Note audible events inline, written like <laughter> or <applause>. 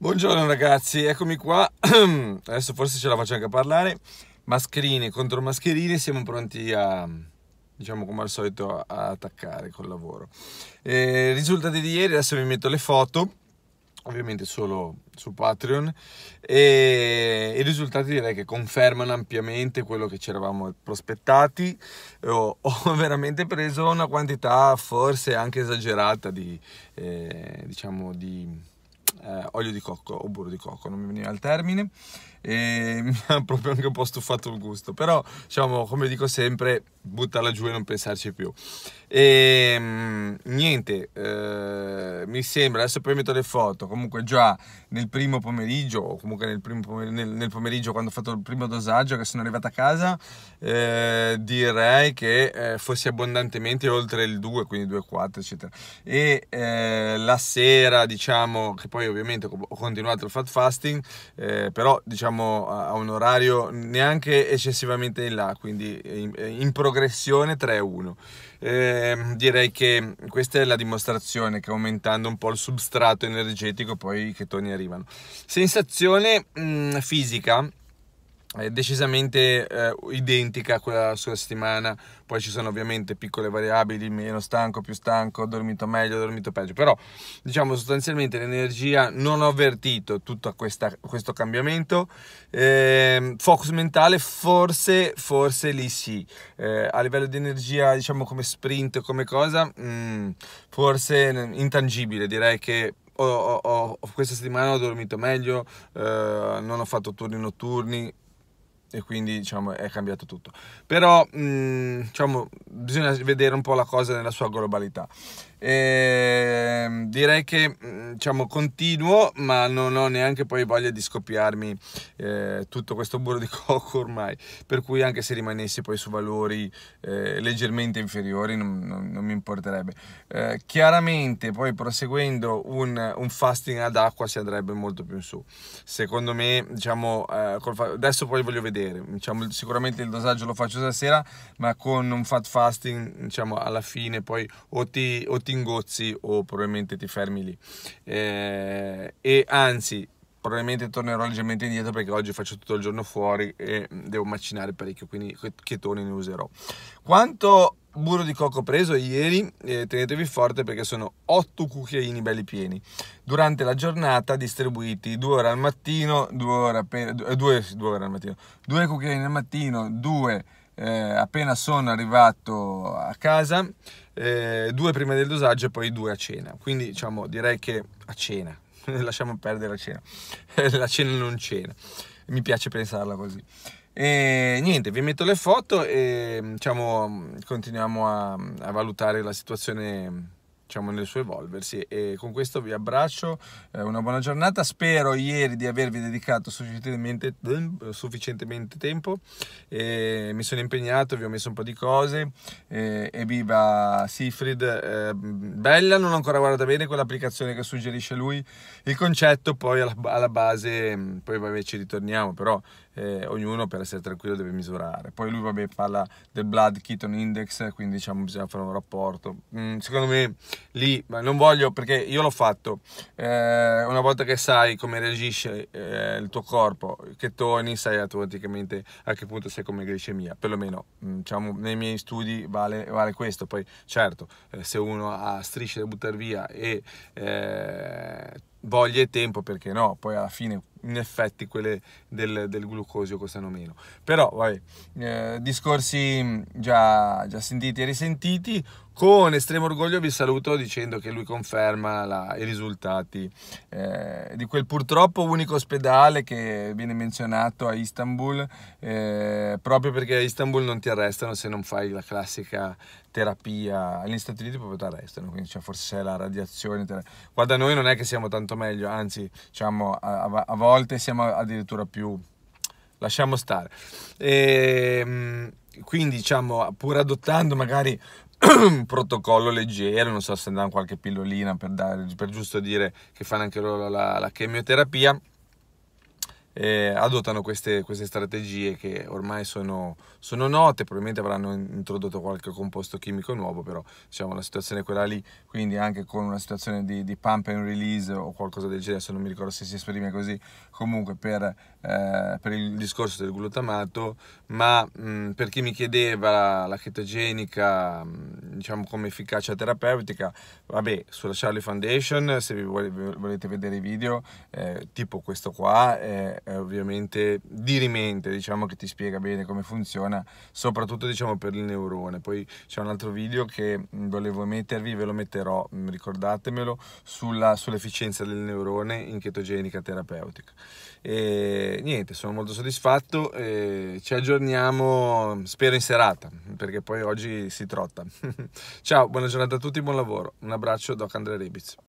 Buongiorno ragazzi, eccomi qua. <clears throat> Adesso forse ce la faccio anche a parlare. Mascherine contro mascherine, siamo pronti a, diciamo come al solito, a attaccare col lavoro. Eh, risultati di ieri, adesso vi metto le foto, ovviamente solo su Patreon. E i risultati direi che confermano ampiamente quello che ci eravamo prospettati. Ho, ho <laughs> veramente preso una quantità forse anche esagerata di, eh, diciamo, di eh, olio di cocco o burro di cocco, non mi veniva il termine, e <laughs> mi ha proprio anche un po' stufato il gusto, però diciamo, come dico sempre, buttarla giù e non pensarci più. E ehm, niente, eh, mi sembra, adesso poi metto le foto, comunque già nel primo pomeriggio, o comunque nel, pomeriggio, nel, nel pomeriggio quando ho fatto il primo dosaggio, che sono arrivato a casa, eh, direi che eh, fossi abbondantemente oltre il 2, quindi 2,4 eccetera. E eh, la sera, diciamo, che poi ovviamente ho continuato il fat fasting, eh, però diciamo a, un orario neanche eccessivamente in là, quindi eh, in, in programma progressione 3-1. Eh, direi che questa è la dimostrazione che aumentando un po' il substrato energetico poi i chetoni arrivano. Sensazione mh, fisica decisamente eh, identica a quella sulla settimana poi ci sono ovviamente piccole variabili meno stanco, più stanco, ho dormito meglio ho dormito peggio però diciamo sostanzialmente l'energia non ho avvertito tutto questa, questo cambiamento eh, focus mentale forse, forse lì sì eh, a livello di energia diciamo come sprint come cosa mh, mm, forse intangibile direi che ho, ho, ho, questa settimana ho dormito meglio, eh, non ho fatto turni notturni, e quindi diciamo, è cambiato tutto. Però mh, mm, diciamo, bisogna vedere un po' la cosa nella sua globalità. E Ehm, direi che mm, diciamo, continuo, ma non ho neanche poi voglia di scoppiarmi eh, tutto questo burro di <laughs> cocco ormai. Per cui, anche se rimanessi poi su valori eh, leggermente inferiori, non, non, non mi importerebbe. Eh, chiaramente, poi proseguendo un, un, fasting ad acqua si andrebbe molto più in su. Secondo me, diciamo, eh, adesso poi voglio vedere. Diciamo, sicuramente il dosaggio lo faccio stasera, ma con un fat fasting, diciamo, alla fine poi o ti, o ti ingozzi o probabilmente probabilmente ti fermi lì. Eh, e anzi, probabilmente tornerò leggermente indietro perché oggi faccio tutto il giorno fuori e devo macinare parecchio, quindi chetoni ne userò. Quanto burro di cocco preso ieri, eh, tenetevi forte perché sono 8 cucchiaini belli pieni. Durante la giornata distribuiti 2 ore al mattino, 2 ore appena, 2, 2 ore al mattino, 2 cucchiaini al mattino, 2 eh, appena sono arrivato a casa, eh, due prima del dosaggio e poi due a cena. Quindi diciamo, direi che a cena, <laughs> lasciamo perdere la cena, <laughs> la cena non cena, mi piace pensarla così. E niente, vi metto le foto e diciamo, continuiamo a, a valutare la situazione diciamo, nel suo evolversi e con questo vi abbraccio, eh, una buona giornata, spero ieri di avervi dedicato sufficientemente, sufficientemente tempo, eh, mi sono impegnato, vi ho messo un po' di cose, eh, evviva Siegfried, eh, bella, non ho ancora guardato bene quell'applicazione che suggerisce lui, il concetto poi alla, alla base, mm, poi vabbè ci ritorniamo però eh, ognuno per essere tranquillo deve misurare. Poi lui vabbè, parla del blood ketone index, quindi diciamo bisogna fare un rapporto. Mm, secondo me lì, ma non voglio perché io l'ho fatto, eh, una volta che sai come reagisce eh, il tuo corpo, che toni, sai automaticamente a che punto sei come glicemia, perlomeno mm, diciamo, nei miei studi vale, vale questo. Poi certo, eh, se uno ha strisce da buttare via e eh, voglia e tempo, perché no, poi alla fine in effetti quelle del, del glucosio costano meno. Però, vabbè, eh, discorsi mm, già, già sentiti e risentiti, con estremo orgoglio vi saluto dicendo che lui conferma la, i risultati eh, di quel purtroppo unico ospedale che viene menzionato a Istanbul, eh, proprio perché a Istanbul non ti arrestano se non fai la classica terapia. Negli Stati Uniti proprio ti arrestano, quindi c'è forse la radiazione. Qua da noi non è che siamo tanto meglio, anzi diciamo a, a, a volte siamo addirittura più lasciamo stare. E, ehm, quindi, diciamo, pur adottando magari un protocollo leggero, non so se danno qualche pillolina per, dare, per giusto dire che fanno anche loro la, la chemioterapia eh, adottano queste, queste, strategie che ormai sono, sono, note, probabilmente avranno introdotto qualche composto chimico nuovo, però diciamo la situazione è quella lì, quindi anche con una situazione di, di pump and release o qualcosa del genere, se non mi ricordo se si esprime così, comunque per, eh, per il discorso del glutamato, ma mh, mm, per chi mi chiedeva la, chetogenica, mm, diciamo come efficacia terapeutica, vabbè, sulla Charlie Foundation, se vi volete vedere i video, eh, tipo questo qua, eh, è ovviamente rimente, diciamo che ti spiega bene come funziona, soprattutto diciamo per il neurone. Poi c'è un altro video che volevo mettervi, ve lo metterò, ricordatemelo, sull'efficienza del neurone in chetogenica terapeutica. E niente, sono molto soddisfatto, ci aggiorniamo, spero in serata, perché poi oggi si trotta. <laughs> Ciao, buona giornata a tutti, buon lavoro, un abbraccio, Doc Andrea Ribiz.